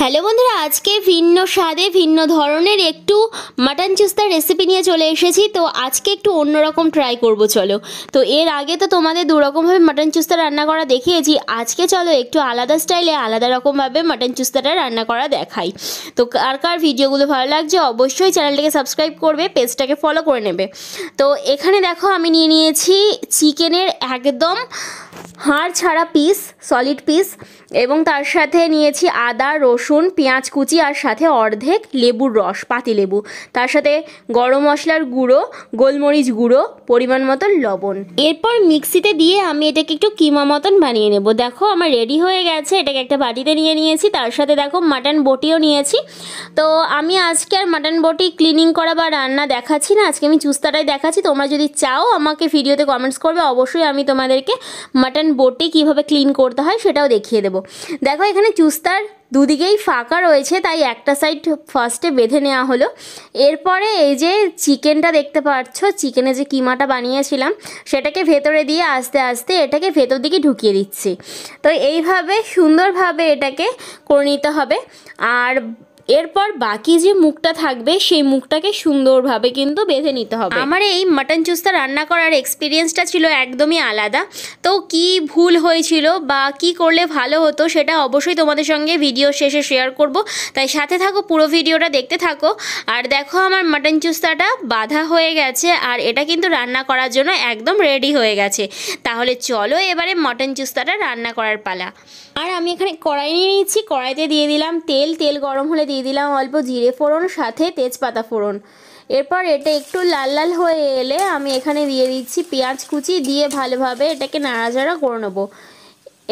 hello বন্ধুরা আজকে ভিন্ন স্বাদে ভিন্ন ধরনের একটু মাটন চুস্তার রেসিপি নিয়ে চলে এসেছি তো আজকে একটু অন্যরকম ট্রাই করব চলো তো এর আগে তো তোমাদের দুরকমভাবে মাটন চুস্তা রান্না করা দেখিয়েছি আজকে চলো একটু আলাদা স্টাইলে আলাদা রকমভাবে মাটন চুস্তাটা রান্না করা দেখাই তো কার কার ভিডিওগুলো ভালো লাগছে অবশ্যই চ্যানেলটাকে সাবস্ক্রাইব করবে পেজটাকে ফলো করে নেবে তো এখানে দেখো আমি নিয়ে নিয়েছি চিকেনের একদম হাড় ছাড়া পিস সলিড পিস এবং তার সাথে নিয়েছি আদা রসুন পেঁয়াজ কুচি আর সাথে অর্ধেক লেবুর রস পাতিলেবু তার সাথে গরম মশলার গুঁড়ো গোলমরিচ গুঁড়ো পরিমাণ মতন লবণ এরপর মিক্সিতে দিয়ে আমি এটাকে একটু কিমা মতন বানিয়ে নেব দেখো আমার রেডি হয়ে গেছে এটাকে একটা বাটিতে নিয়ে নিয়েছি তার সাথে দেখো মাটন বটিও নিয়েছি তো আমি আজকে আর মাটন বটি ক্লিনিং করা বা রান্না দেখাচ্ছি না আজকে আমি চুস্তাটাই দেখাচ্ছি তোমরা যদি চাও আমাকে ভিডিওতে কমেন্টস করবে অবশ্যই আমি তোমাদেরকে বাটন বোটটি কিভাবে ক্লিন করতে হয় সেটাও দেখিয়ে দেবো দেখো এখানে চুস্তার দুদিকেই ফাঁকা রয়েছে তাই একটা সাইড ফার্স্টে বেঁধে নেওয়া হলো এরপরে এই যে চিকেনটা দেখতে পাচ্ছ চিকেনে যে কিমাটা বানিয়েছিলাম সেটাকে ভেতরে দিয়ে আস্তে আস্তে এটাকে ভেতর দিকে ঢুকিয়ে দিচ্ছি তো এইভাবে সুন্দরভাবে এটাকে করে নিতে হবে আর এরপর বাকি যে মুখটা থাকবে সেই মুখটাকে সুন্দরভাবে কিন্তু বেঁধে নিতে হবে আমার এই মাটন চুস্তা রান্না করার এক্সপিরিয়েন্সটা ছিল একদমই আলাদা তো কি ভুল হয়েছিল বা কি করলে ভালো হতো সেটা অবশ্যই তোমাদের সঙ্গে ভিডিও শেষে শেয়ার করব তাই সাথে থাকো পুরো ভিডিওটা দেখতে থাকো আর দেখো আমার মাটন চুস্তাটা বাধা হয়ে গেছে আর এটা কিন্তু রান্না করার জন্য একদম রেডি হয়ে গেছে তাহলে চলো এবারে মটন চুস্তাটা রান্না করার পালা আর আমি এখানে কড়াই নিয়ে নিচ্ছি কড়াইতে দিয়ে দিলাম তেল তেল গরম হলে দিয়ে দিলাম অল্প জিরে ফোড়ন সাথে তেজপাতা ফোড়ন এরপর এটা একটু লাল লাল হয়ে এলে আমি এখানে দিয়ে দিচ্ছি পেঁয়াজ কুচি দিয়ে ভালোভাবে এটাকে নাড়াচাড়া করে নেবো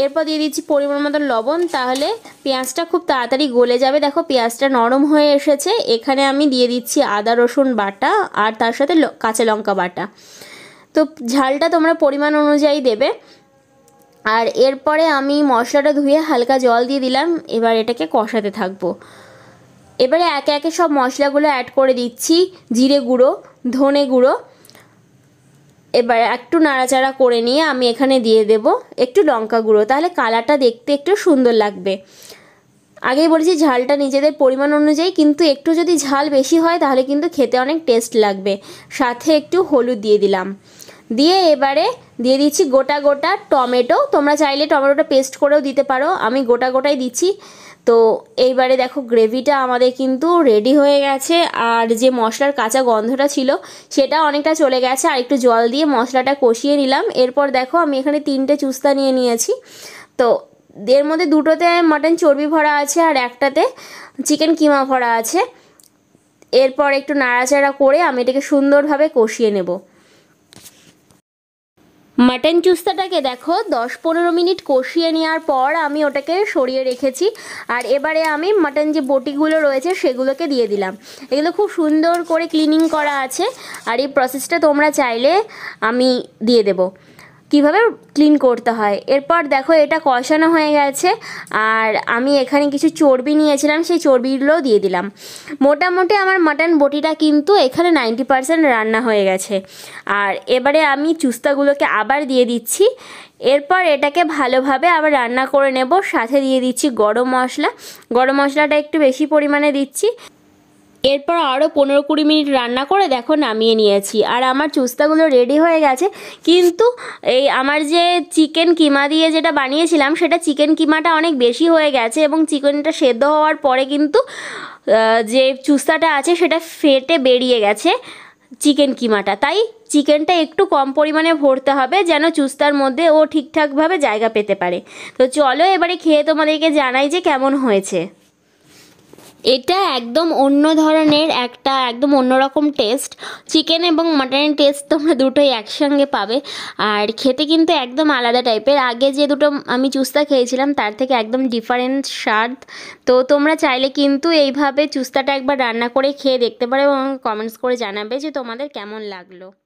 এরপর দিয়ে দিচ্ছি পরিমাণ মতন লবণ তাহলে পেঁয়াজটা খুব তাড়াতাড়ি গলে যাবে দেখো পেঁয়াজটা নরম হয়ে এসেছে এখানে আমি দিয়ে দিচ্ছি আদা রসুন বাটা আর তার সাথে কাঁচা লঙ্কা বাটা তো ঝালটা তোমরা পরিমাণ অনুযায়ী দেবে আর এরপরে আমি মশলাটা ধুয়ে হালকা জল দিয়ে দিলাম এবার এটাকে কষাতে থাকবো এবারে একে একে সব মশলাগুলো অ্যাড করে দিচ্ছি জিরে গুঁড়ো ধনে গুঁড়ো এবার একটু নাড়াচাড়া করে নিয়ে আমি এখানে দিয়ে দেব একটু লঙ্কা গুঁড়ো তাহলে কালারটা দেখতে একটু সুন্দর লাগবে আগেই বলেছি ঝালটা নিজেদের পরিমাণ অনুযায়ী কিন্তু একটু যদি ঝাল বেশি হয় তাহলে কিন্তু খেতে অনেক টেস্ট লাগবে সাথে একটু হলুদ দিয়ে দিলাম দিয়ে এবারে দিয়ে দিচ্ছি গোটা গোটা টমেটো তোমরা চাইলে টমেটোটা পেস্ট করেও দিতে পারো আমি গোটা গোটাই দিচ্ছি তো এইবারে দেখো গ্রেভিটা আমাদের কিন্তু রেডি হয়ে গেছে আর যে মশলার কাঁচা গন্ধটা ছিল সেটা অনেকটা চলে গেছে আর একটু জল দিয়ে মশলাটা কষিয়ে নিলাম এরপর দেখো আমি এখানে তিনটে চুস্তা নিয়ে নিয়েছি তো এর মধ্যে দুটোতে মাটন চর্বি ভরা আছে আর একটাতে চিকেন কিমা ভরা আছে এরপর একটু নাড়াচাড়া করে আমি এটাকে সুন্দরভাবে কষিয়ে নেবো মাটন চুস্তাটাকে দেখো দশ পনেরো মিনিট কষিয়ে নেওয়ার পর আমি ওটাকে সরিয়ে রেখেছি আর এবারে আমি মাটন যে বটিগুলো রয়েছে সেগুলোকে দিয়ে দিলাম এগুলো খুব সুন্দর করে ক্লিনিং করা আছে আর এই প্রসেসটা তোমরা চাইলে আমি দিয়ে দেবো কিভাবে ক্লিন করতে হয় এরপর দেখো এটা কষানো হয়ে গেছে আর আমি এখানে কিছু চর্বি নিয়েছিলাম সেই চর্বিগুলো দিয়ে দিলাম মোটামুটি আমার মাটন বটিটা কিন্তু এখানে নাইনটি পারসেন্ট রান্না হয়ে গেছে আর এবারে আমি চুস্তাগুলোকে আবার দিয়ে দিচ্ছি এরপর এটাকে ভালোভাবে আবার রান্না করে নেব সাথে দিয়ে দিচ্ছি গরম মশলা গরম মশলাটা একটু বেশি পরিমাণে দিচ্ছি এরপর আরও পনেরো কুড়ি মিনিট রান্না করে দেখো নামিয়ে নিয়েছি আর আমার চুস্তাগুলো রেডি হয়ে গেছে কিন্তু এই আমার যে চিকেন কিমা দিয়ে যেটা বানিয়েছিলাম সেটা চিকেন কিমাটা অনেক বেশি হয়ে গেছে এবং চিকেনটা সেদ্ধ হওয়ার পরে কিন্তু যে চুস্তাটা আছে সেটা ফেটে বেরিয়ে গেছে চিকেন কিমাটা তাই চিকেনটা একটু কম পরিমাণে ভরতে হবে যেন চুস্তার মধ্যে ও ঠিকঠাকভাবে জায়গা পেতে পারে তো চলো এবারে খেয়ে তোমাদেরকে জানাই যে কেমন হয়েছে এটা একদম অন্য ধরনের একটা একদম অন্যরকম টেস্ট চিকেন এবং মাটনের টেস্ট তোমরা দুটোই একসঙ্গে পাবে আর খেতে কিন্তু একদম আলাদা টাইপের আগে যে দুটো আমি চুস্তা খেয়েছিলাম তার থেকে একদম ডিফারেন্ট স্বাদ তো তোমরা চাইলে কিন্তু এইভাবে চুস্তাটা একবার রান্না করে খেয়ে দেখতে পারো এবং কমেন্টস করে জানাবে যে তোমাদের কেমন লাগলো